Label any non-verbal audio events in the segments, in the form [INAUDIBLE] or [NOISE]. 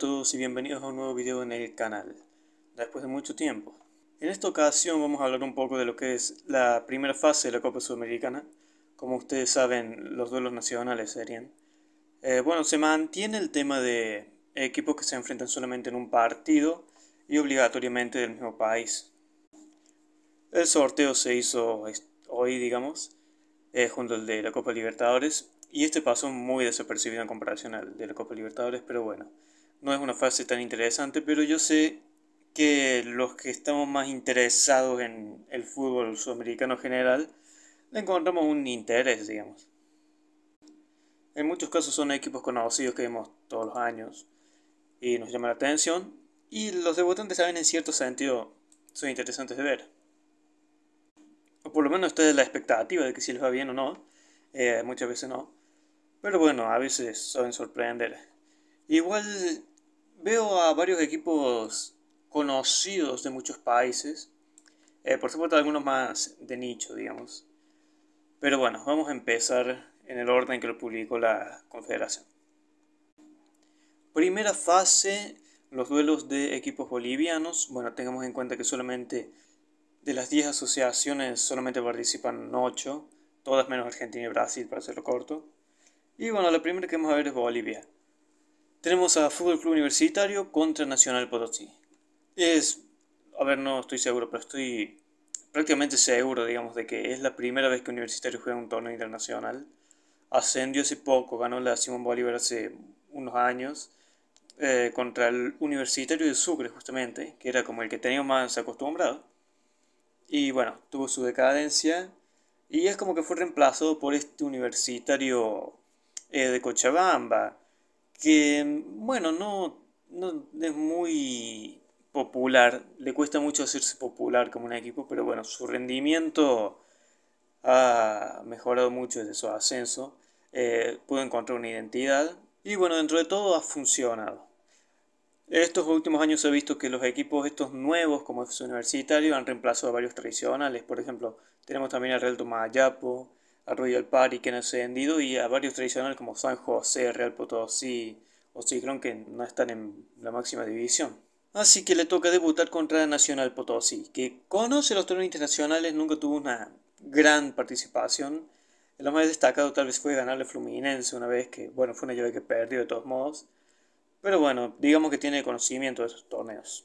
todos y bienvenidos a un nuevo video en el canal, después de mucho tiempo. En esta ocasión vamos a hablar un poco de lo que es la primera fase de la Copa Sudamericana, como ustedes saben los duelos nacionales serían. Eh, bueno, se mantiene el tema de equipos que se enfrentan solamente en un partido y obligatoriamente del mismo país. El sorteo se hizo hoy, digamos, eh, junto al de la Copa Libertadores, y este pasó muy desapercibido en comparación al de la Copa Libertadores, pero bueno. No es una fase tan interesante, pero yo sé que los que estamos más interesados en el fútbol sudamericano general, le encontramos un interés, digamos. En muchos casos son equipos conocidos que vemos todos los años y nos llama la atención. Y los debutantes saben en cierto sentido son interesantes de ver. O por lo menos ustedes la expectativa de que si les va bien o no. Eh, muchas veces no. Pero bueno, a veces saben sorprender. Igual veo a varios equipos conocidos de muchos países. Eh, por supuesto, algunos más de nicho, digamos. Pero bueno, vamos a empezar en el orden que lo publicó la Confederación. Primera fase, los duelos de equipos bolivianos. Bueno, tengamos en cuenta que solamente de las 10 asociaciones solamente participan 8, todas menos Argentina y Brasil, para hacerlo corto. Y bueno, la primera que vamos a ver es Bolivia. Tenemos a Fútbol Club Universitario contra Nacional Potosí. Es, a ver, no estoy seguro, pero estoy prácticamente seguro, digamos, de que es la primera vez que Universitario juega un torneo internacional. Ascendió hace poco, ganó la Simón Bolívar hace unos años eh, contra el Universitario de Sucre, justamente, que era como el que tenía más acostumbrado. Y bueno, tuvo su decadencia y es como que fue reemplazado por este Universitario eh, de Cochabamba que, bueno, no, es muy popular, le cuesta mucho hacerse popular como un equipo, pero bueno, su rendimiento ha mejorado mucho desde su ascenso, eh, pudo encontrar una identidad y bueno, dentro de todo ha funcionado. Estos últimos años he visto que los equipos estos nuevos como es Universitario han reemplazado a varios tradicionales, por ejemplo, tenemos también el Real Tomayapo, al Royal Party que ha ascendido y a varios tradicionales como San José, Real Potosí o Ciclón que no están en la máxima división. Así que le toca debutar contra Nacional Potosí, que conoce los torneos internacionales, nunca tuvo una gran participación. Lo más destacado tal vez fue ganarle Fluminense una vez que, bueno, fue una llave que perdió de todos modos. Pero bueno, digamos que tiene conocimiento de esos torneos.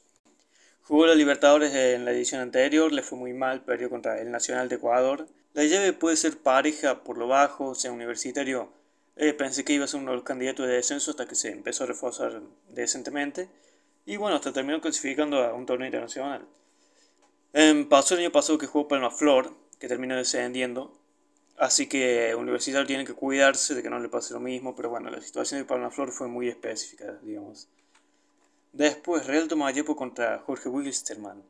Jugó la Libertadores en la edición anterior, le fue muy mal, perdió contra el Nacional de Ecuador. La llave puede ser pareja por lo bajo, sea, universitario. Eh, pensé que iba a ser un candidato de descenso hasta que se empezó a reforzar decentemente. Y bueno, hasta terminó clasificando a un torneo internacional. Em, pasó el año pasado que jugó Palma Flor, que terminó descendiendo. Así que Universitario tiene que cuidarse de que no le pase lo mismo, pero bueno, la situación de Palma Flor fue muy específica, digamos. Después, Real Tomayepo contra Jorge Wilstermann.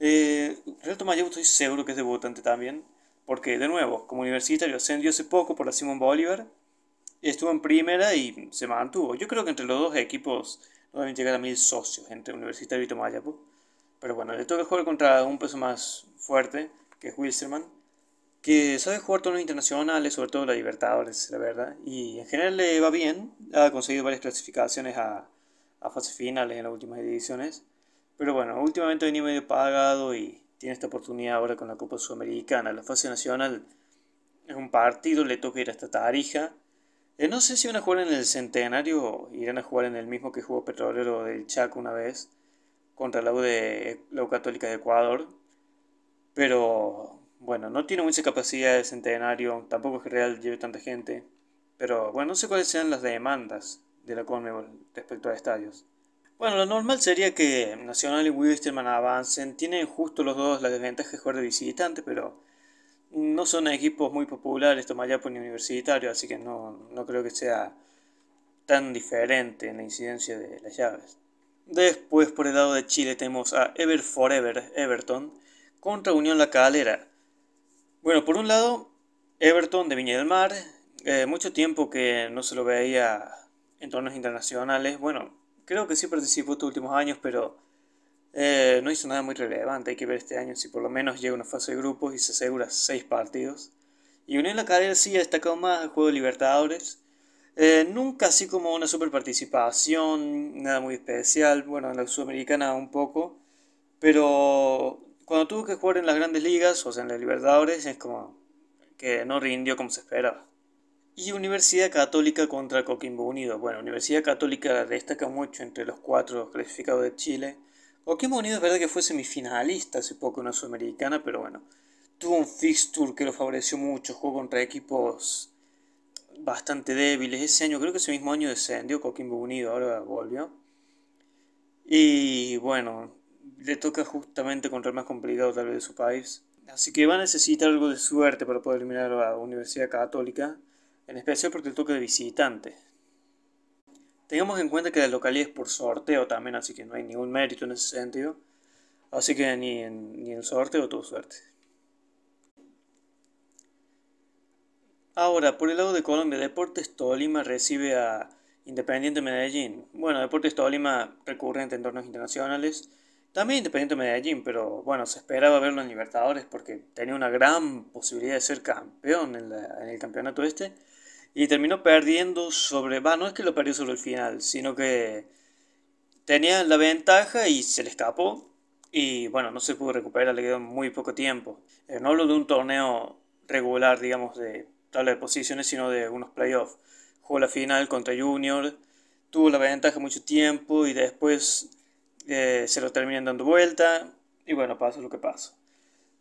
Eh, Real Tomayepo estoy seguro que es debutante también, porque de nuevo, como universitario ascendió hace poco por la Simón Bolívar, estuvo en primera y se mantuvo. Yo creo que entre los dos equipos no deben llegar a mil socios entre Universitario y Tomayapo. Pero bueno, le toca jugar contra un peso más fuerte, que es wilsterman que sabe jugar torneos internacionales, sobre todo la Libertadores, la verdad. Y en general le va bien, ha conseguido varias clasificaciones a a fases finales en las últimas ediciones. Pero bueno, últimamente venía medio pagado y tiene esta oportunidad ahora con la Copa Sudamericana. La fase nacional es un partido, le toca ir hasta Tarija. Eh, no sé si van a jugar en el Centenario o irán a jugar en el mismo que jugó Petrolero del Chaco una vez contra la U, de, la Católica de Ecuador. Pero bueno, no tiene mucha capacidad de Centenario, tampoco es que Real lleve tanta gente. Pero bueno, no sé cuáles sean las demandas de la Conmebol respecto a estadios. Bueno, lo normal sería que Nacional y Wilsterman avancen. Tienen justo los dos la desventaja de jugar de visitante, pero no son equipos muy populares, Tomayapo ni Universitario, así que no, creo que sea tan diferente en la incidencia de las llaves. Después, por el lado de Chile, tenemos a Ever Forever Everton contra Unión La Calera. Bueno, por un lado, Everton de Viña del Mar, eh, mucho tiempo que no se lo veía entornos internacionales. Bueno, creo que sí participó estos últimos años, pero eh, no hizo nada muy relevante. Hay que ver este año si por lo menos llega una fase de grupos y se asegura seis partidos. Y Unión La carrera sí ha destacado más el juego de Libertadores. Eh, nunca así como una super participación, nada muy especial. Bueno, en la Sudamericana un poco. Pero cuando tuvo que jugar en las grandes ligas, o sea, en la Libertadores, es como que no rindió como se esperaba. Y Universidad Católica contra Coquimbo Unido. Bueno, Universidad Católica destaca mucho entre los cuatro clasificados de Chile. Coquimbo Unido es verdad que fue semifinalista hace poco en una Sudamericana, pero bueno. Tuvo un fixture que lo favoreció mucho, jugó contra equipos bastante débiles. Ese año, creo que ese mismo año descendió Coquimbo Unido, ahora volvió. Y bueno, le toca justamente contra el más complicado tal vez de su país. Así que va a necesitar algo de suerte para poder eliminar a Universidad Católica en especial porque el toque de visitante. Tengamos en cuenta que la localidad es por sorteo también, así que no hay ningún mérito en ese sentido. Así que ni en, ni en sorteo tuvo suerte. Ahora, por el lado de Colombia, Deportes Tolima recibe a Independiente Medellín. Bueno, Deportes Tolima recurrente en torneos internacionales. También Independiente Medellín, pero bueno, se esperaba verlo en Libertadores porque tenía una gran posibilidad de ser campeón en, en el campeonato este. Y terminó perdiendo sobre... no es que lo perdió sobre el final, sino que tenía la ventaja y se le escapó. Y bueno, no se pudo recuperar, le quedó muy poco tiempo. Eh, no hablo de un torneo regular, digamos, de tabla de posiciones, sino de unos playoffs. Jugó la final contra Junior, tuvo la ventaja mucho tiempo y después eh, se lo terminan dando vuelta. Y bueno, pasó lo que pasó.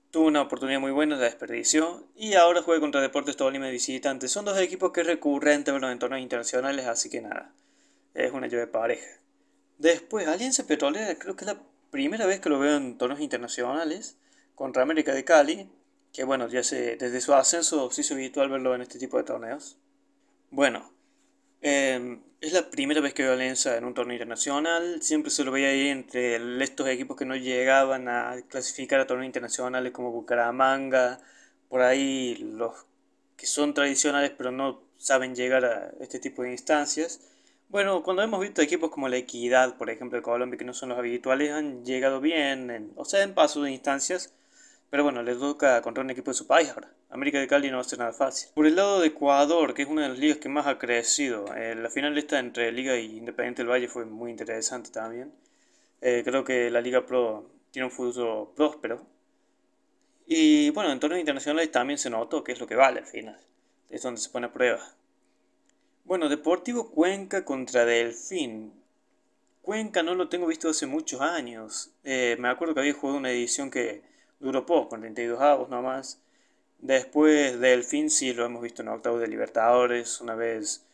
Tuvo una oportunidad muy buena, la desperdició. Y ahora juega contra Deportes Tolima de visitantes. Son dos equipos que recurren en torneos internacionales, así que nada. Es una llave pareja. Después, Alianza Petrolera, creo que es la primera vez que lo veo en torneos internacionales. Contra América de Cali. Que bueno, ya sé. desde su ascenso se hizo habitual verlo en este tipo de torneos. Bueno, Em, es la primera vez que veo a en un torneo internacional. Siempre se lo veía ahí entre estos equipos que no llegaban a clasificar a torneos internacionales como Bucaramanga, por ahí los que son tradicionales pero no saben llegar a este tipo de instancias. Bueno, cuando hemos visto equipos como la Equidad, por ejemplo, de Colombia, que no son los habituales, han llegado bien, o sea, en pasos de instancias pero bueno, les toca contra un equipo de su país ahora. América de Cali no va a ser nada fácil. Por el lado de Ecuador, que es una de las ligas que más ha crecido, eh, la final esta entre Liga y Independiente del Valle fue muy interesante también. Eh, creo que la Liga Pro tiene un futuro próspero. Y bueno, en torneos internacionales también se notó que es lo que vale al final. Es donde se pone a prueba. Bueno, Deportivo Cuenca contra Delfín. Cuenca no lo tengo visto hace muchos años. Eh, me acuerdo que había jugado una edición que duró poco, 32 avos nomás. Después Delfín sí lo hemos visto en octavos de Libertadores, una vez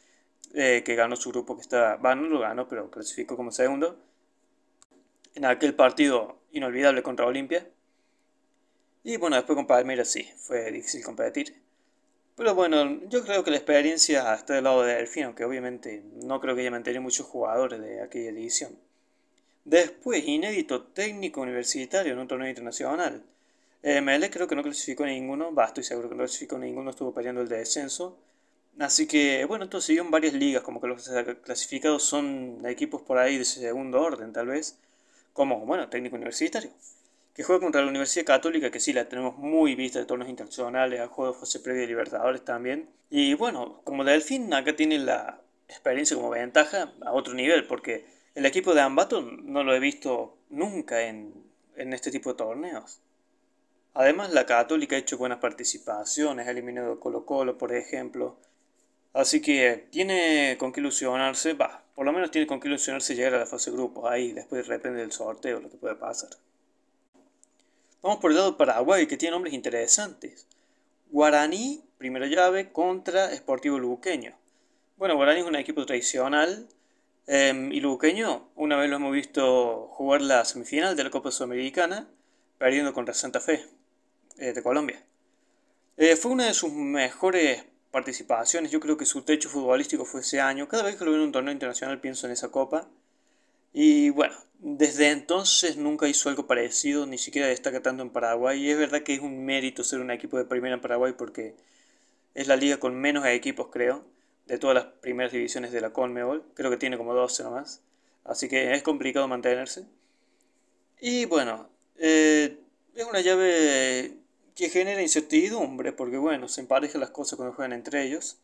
eh, que ganó su grupo que estaba, Bueno, no lo ganó, pero clasificó como segundo. En aquel partido inolvidable contra Olimpia. Y bueno, después con Palmeiras sí, fue difícil competir. Pero bueno, yo creo que la experiencia está del lado de Delfín, aunque obviamente no creo que haya mantenido muchos jugadores de aquella división. Después, inédito técnico universitario en un torneo internacional. Eh, ML creo que no clasificó ninguno, Basto estoy seguro que no clasificó ninguno, estuvo peleando el descenso. Así que, bueno, esto siguió en varias ligas, como que los clasificados son equipos por ahí de segundo orden, tal vez, como, bueno, técnico universitario. Que juega contra la Universidad Católica, que sí la tenemos muy vista de torneos internacionales, ha jugado José Previo Libertadores también. Y bueno, como Delfín acá tiene la experiencia como ventaja a otro nivel, porque el equipo de Ambato no lo he visto nunca en, este tipo de torneos. Además, la Católica ha hecho buenas participaciones, ha eliminado Colo Colo, por ejemplo. Así que tiene con qué ilusionarse, va, por lo menos tiene con qué ilusionarse llegar a la fase de ahí después depende del sorteo lo que puede pasar. Vamos por el lado de Paraguay, que tiene nombres interesantes. Guaraní, primera llave, contra Sportivo Luqueño. Bueno, Guaraní es un equipo tradicional eh, em, y Luqueño, una vez lo hemos visto jugar la semifinal de la Copa Sudamericana, perdiendo contra Santa Fe, eh, de Colombia. Eh, fue una de sus mejores participaciones, yo creo que su techo futbolístico fue ese año. Cada vez que lo veo en un torneo internacional pienso en esa copa. Y bueno, desde entonces nunca hizo algo parecido, ni siquiera destaca tanto en Paraguay. Y es verdad que es un mérito ser un equipo de primera en Paraguay porque es la liga con menos equipos, creo de todas las primeras divisiones de la Conmebol. Creo que tiene como 12 nomás. Así que es complicado mantenerse. Y bueno, eh, es una llave que genera incertidumbre, porque bueno, se emparejan las cosas cuando juegan entre ellos.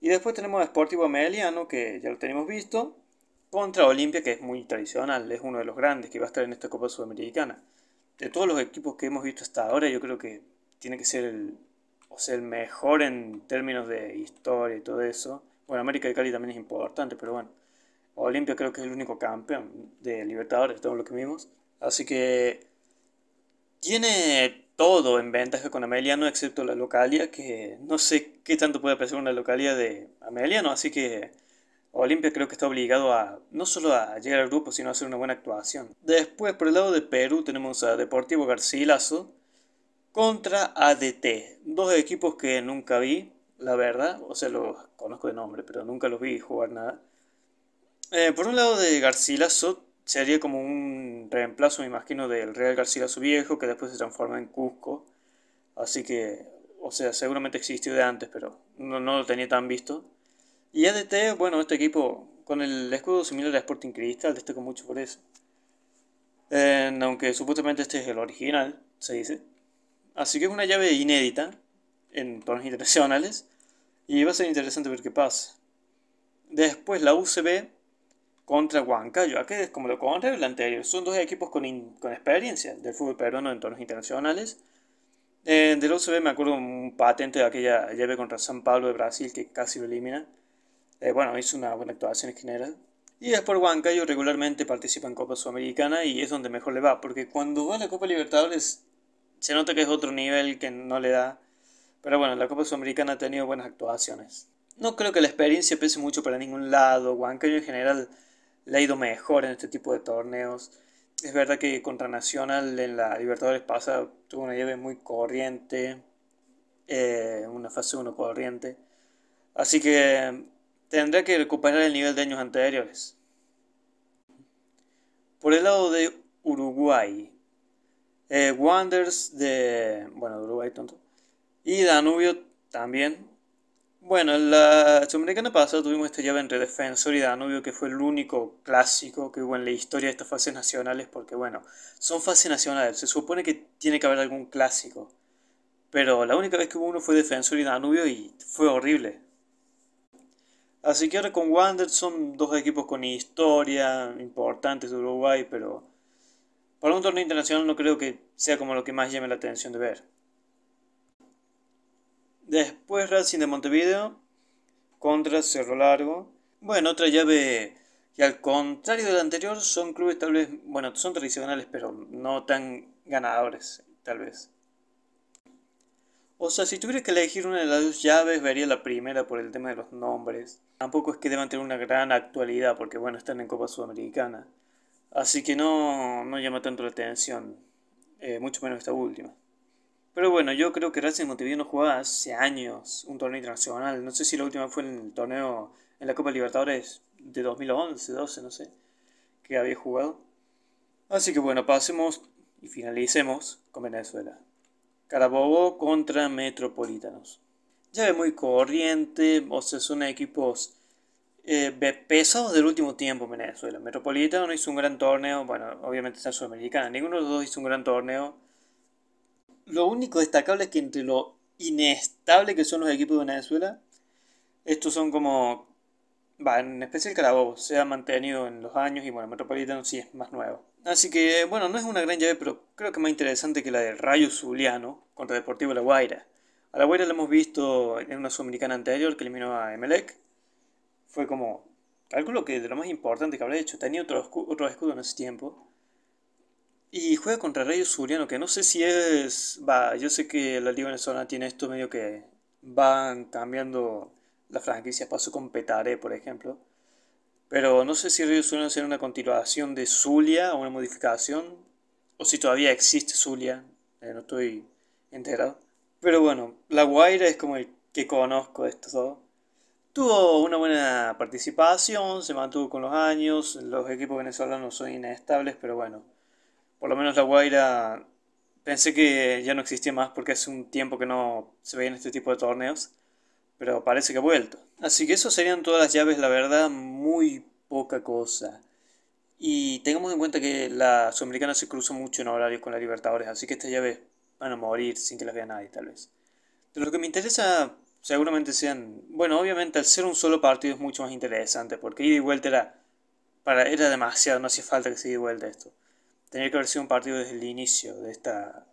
Y después tenemos a Sportivo Ameliano, que ya lo tenemos visto, contra Olimpia, que es muy tradicional, es uno de los grandes que va a estar en esta Copa Sudamericana. De todos los equipos que hemos visto hasta ahora, yo creo que tiene que ser el, o sea, el mejor en términos de historia y todo eso. Bueno, América de Cali también es importante, pero bueno. Olimpia creo que es el único campeón de Libertadores, todo lo que vimos. Así que tiene todo en ventaja con Ameliano, excepto la localía, que no sé qué tanto puede pesar una localía de Ameliano, así que Olimpia creo que está obligado a no solo a llegar al grupo, sino a hacer una buena actuación. Después, por el lado de Perú, tenemos a Deportivo Garcilaso, contra ADT. Dos equipos que nunca vi, la verdad. O sea, los conozco de nombre, pero nunca los vi jugar nada. Eh, por un lado de Garcilaso sería como un reemplazo, me imagino, del Real Garcilaso viejo, que después se transforma en Cusco. Así que, o sea, seguramente existió de antes, pero no, lo tenía tan visto. Y ADT, bueno, este equipo con el escudo similar a Sporting Cristal, destaco mucho por eso. Eh, aunque supuestamente este es el original, se dice. Así que es una llave inédita en torneos internacionales y va a ser interesante ver qué pasa. Después la UCB contra Huancayo. Aquí es como lo contrario del anterior. Son dos equipos con, experiencia del fútbol peruano en torneos internacionales. Eh, de la UCB me acuerdo un patente de aquella llave contra San Pablo de Brasil que casi lo elimina. Eh, bueno, hizo una buena actuación en general. Y después Huancayo regularmente participa en Copa Sudamericana y es donde mejor le va, porque cuando va a la Copa Libertadores se nota que es otro nivel que no le da. Pero bueno, la Copa Sudamericana ha tenido buenas actuaciones. No creo que la experiencia pese mucho para ningún lado. Huancayo en general le ha ido mejor en este tipo de torneos. Es verdad que contra Nacional en la Libertadores pasa tuvo una llave muy corriente. Eh, una fase 1 corriente. Así que tendrá que recuperar el nivel de años anteriores. Por el lado de Uruguay, eh, Wanders Wonders de, bueno, Uruguay, tonto. Y Danubio también. Bueno, en la Sudamericana pasada tuvimos esta llave entre Defensor y Danubio, que fue el único clásico que hubo en la historia de estas fases nacionales, porque bueno, son fases nacionales, se supone que tiene que haber algún clásico. Pero la única vez que hubo uno fue Defensor y Danubio y fue horrible. Así que ahora con Wanders son dos equipos con historia, importantes de Uruguay, pero para un torneo internacional no creo que sea como lo que más llame la atención de ver. Después Racing de Montevideo contra Cerro Largo. Bueno, otra llave que al contrario de la anterior son clubes tal vez, bueno, son tradicionales pero no tan ganadores tal vez. O sea, si tuviera que elegir una de las dos llaves, vería la primera por el tema de los nombres. Tampoco es que deban tener una gran actualidad porque bueno, están en Copa Sudamericana. Así que no, llama tanto la atención, eh, mucho menos esta última. Pero bueno, yo creo que Racing Montevideo no jugaba hace años un torneo internacional. No sé si la última fue en el torneo, en la Copa Libertadores de 2011, 12, no sé, que había jugado. Así que bueno, pasemos y finalicemos con Venezuela. Carabobo contra Metropolitanos. Llave muy corriente, o sea, son equipos eh, Pesados del último tiempo en Venezuela. Metropolitano no hizo un gran torneo, bueno, obviamente está Sudamericana, ninguno de los dos hizo un gran torneo. Lo único destacable es que entre lo inestable que son los equipos de Venezuela, estos son como, va, en especial Carabobo, se ha mantenido en los años y bueno, Metropolitano sí es más nuevo. Así que, bueno, no es una gran llave, pero creo que más interesante que la del Rayo Zuliano contra Deportivo La Guaira. A La Guaira la hemos visto en una sudamericana anterior que eliminó a Emelec fue como, calculo que de lo más importante que habré hecho, tenía otro, otro escudo en ese tiempo. Y juega contra Rey Zuliano, que no sé si es... Va, yo sé que la Liga Venezolana tiene esto medio que van cambiando la franquicias. Pasó con Petare, por ejemplo. Pero no sé si Rayo Zuliano será una continuación de Zulia o una modificación. O si todavía existe Zulia. Eh, no estoy enterado. Pero bueno, La Guaira es como el que conozco de estos Tuvo una buena participación, se mantuvo con los años, los equipos venezolanos son inestables, pero bueno, por lo menos la Guaira pensé que ya no existía más porque hace un tiempo que no se en este tipo de torneos, pero parece que ha vuelto. Así que eso serían todas las llaves, la verdad, muy poca cosa. Y tengamos en cuenta que la Sudamericana se cruza mucho en horarios con la Libertadores, así que estas llaves van a morir sin que las vea nadie, tal vez. De lo que me interesa seguramente sean, bueno, obviamente al ser un solo partido es mucho más interesante, porque ida y vuelta era, para, era demasiado, no hacía falta que se ida y vuelta esto. Tenía que haber sido un partido desde el inicio de, esta,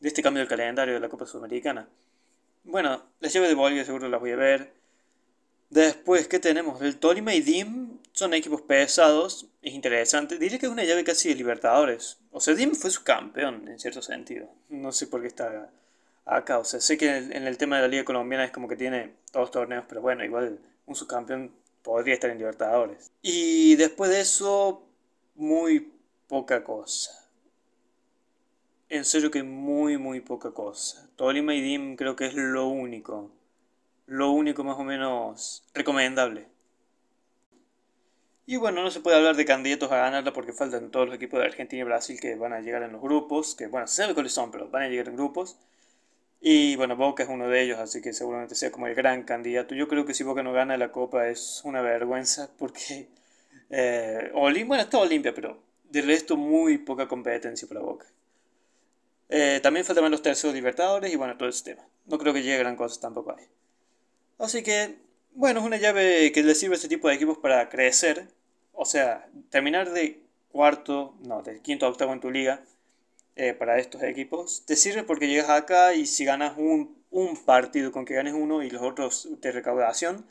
de este cambio del calendario de la Copa Sudamericana. Bueno, las llaves de Bolivia seguro las voy a ver. Después, ¿qué tenemos? El Tolima y DIM son equipos pesados, es interesante. Diría que es una llave casi de Libertadores. O sea, DIM fue su campeón, en cierto sentido. No sé por qué está acá. O sea, sé que en el, tema de la Liga Colombiana es como que tiene dos torneos, pero bueno, igual un subcampeón podría estar en Libertadores. Y después de eso, muy poca cosa. En serio que muy, muy poca cosa. Tolima y DIM creo que es lo único. Lo único más o menos recomendable. Y bueno, no se puede hablar de candidatos a ganarla porque faltan todos los equipos de Argentina y Brasil que van a llegar en los grupos, que bueno, se sabe cuáles son, pero van a llegar en grupos. Y bueno, Boca es uno de ellos, así que seguramente sea como el gran candidato. Yo creo que si Boca no gana la Copa es una vergüenza [LAUGHS] porque... Eh, bueno, está Olimpia, pero de resto muy poca competencia para Boca. Eh, también faltaban los terceros Libertadores y bueno, todo ese tema. No creo que llegue gran cosa tampoco ahí. Así que, bueno, es una llave que le sirve a este tipo de equipos para crecer. O sea, terminar de cuarto, no, de quinto a octavo en tu liga eh, para estos equipos. Te sirve porque llegas acá y si ganas un, un partido con que ganes uno y los otros de recaudación,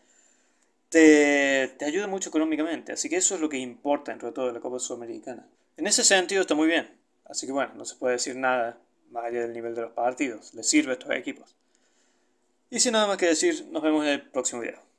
te, te ayuda mucho económicamente. Así que eso es lo que importa dentro de todo de la Copa Sudamericana. En ese sentido está muy bien. Así que bueno, no se puede decir nada más allá del nivel de los partidos. les sirve a estos equipos. Y sin nada más que decir, nos vemos en el próximo video.